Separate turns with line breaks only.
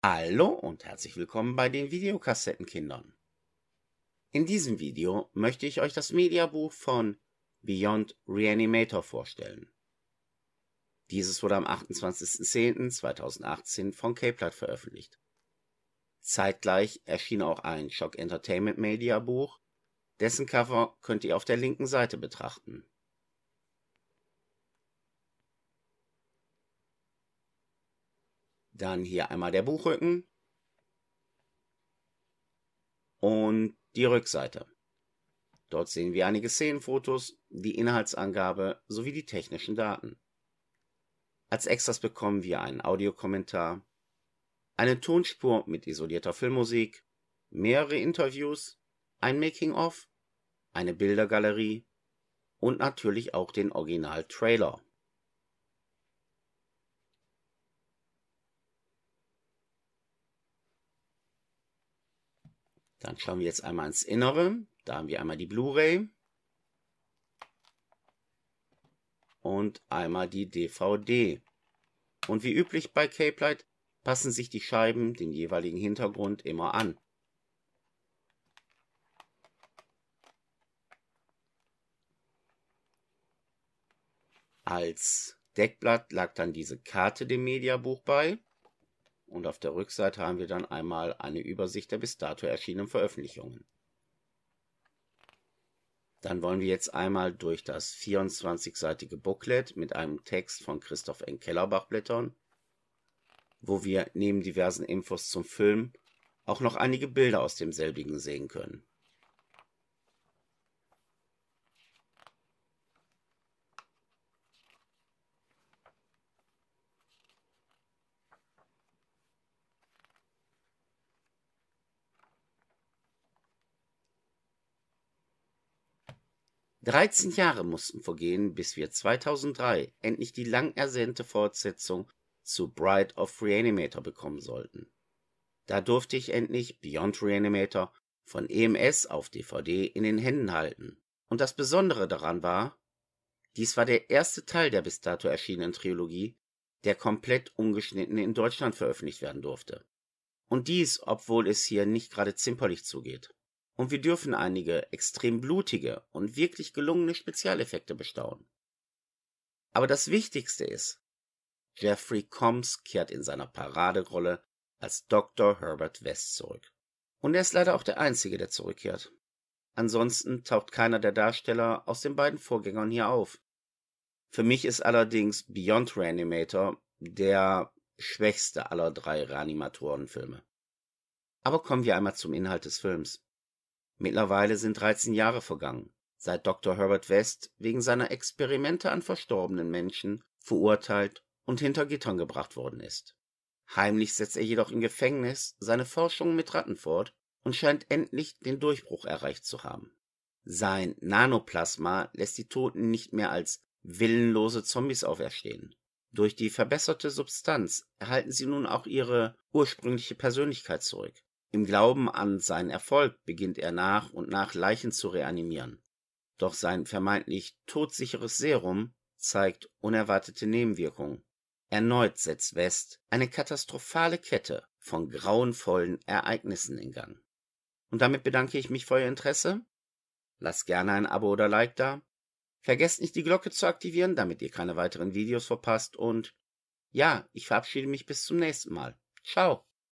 Hallo und herzlich willkommen bei den Videokassettenkindern. In diesem Video möchte ich euch das Mediabuch von Beyond Reanimator vorstellen. Dieses wurde am 28.10.2018 von K-Platt veröffentlicht. Zeitgleich erschien auch ein Shock Entertainment Mediabuch, dessen Cover könnt ihr auf der linken Seite betrachten Dann hier einmal der Buchrücken und die Rückseite. Dort sehen wir einige Szenenfotos, die Inhaltsangabe sowie die technischen Daten. Als Extras bekommen wir einen Audiokommentar, eine Tonspur mit isolierter Filmmusik, mehrere Interviews, ein Making-of, eine Bildergalerie und natürlich auch den Original-Trailer. Dann schauen wir jetzt einmal ins Innere. Da haben wir einmal die Blu-ray und einmal die DVD. Und wie üblich bei Cape Light passen sich die Scheiben den jeweiligen Hintergrund immer an. Als Deckblatt lag dann diese Karte dem Mediabuch bei und auf der Rückseite haben wir dann einmal eine Übersicht der bis dato erschienenen Veröffentlichungen. Dann wollen wir jetzt einmal durch das 24-seitige Booklet mit einem Text von Christoph N. Kellerbach blättern, wo wir neben diversen Infos zum Film auch noch einige Bilder aus demselbigen sehen können. 13 Jahre mussten vergehen, bis wir 2003 endlich die lang ersehnte Fortsetzung zu Bride of Reanimator bekommen sollten. Da durfte ich endlich Beyond Reanimator von EMS auf DVD in den Händen halten. Und das Besondere daran war, dies war der erste Teil der bis dato erschienenen Trilogie, der komplett ungeschnitten in Deutschland veröffentlicht werden durfte. Und dies, obwohl es hier nicht gerade zimperlich zugeht und wir dürfen einige extrem blutige und wirklich gelungene Spezialeffekte bestaunen. Aber das Wichtigste ist, Jeffrey Combs kehrt in seiner Paraderolle als Dr. Herbert West zurück. Und er ist leider auch der Einzige, der zurückkehrt. Ansonsten taucht keiner der Darsteller aus den beiden Vorgängern hier auf. Für mich ist allerdings Beyond Reanimator der schwächste aller drei Reanimatorenfilme. Aber kommen wir einmal zum Inhalt des Films. Mittlerweile sind 13 Jahre vergangen, seit Dr. Herbert West wegen seiner Experimente an verstorbenen Menschen verurteilt und hinter Gittern gebracht worden ist. Heimlich setzt er jedoch im Gefängnis seine Forschungen mit Ratten fort und scheint endlich den Durchbruch erreicht zu haben. Sein Nanoplasma lässt die Toten nicht mehr als willenlose Zombies auferstehen. Durch die verbesserte Substanz erhalten sie nun auch ihre ursprüngliche Persönlichkeit zurück. Im Glauben an seinen Erfolg beginnt er nach und nach Leichen zu reanimieren. Doch sein vermeintlich todsicheres Serum zeigt unerwartete Nebenwirkungen. Erneut setzt West eine katastrophale Kette von grauenvollen Ereignissen in Gang. Und damit bedanke ich mich für Ihr Interesse. Lasst gerne ein Abo oder Like da. Vergesst nicht die Glocke zu aktivieren, damit ihr keine weiteren Videos verpasst und ja, ich verabschiede mich bis zum nächsten Mal. Ciao.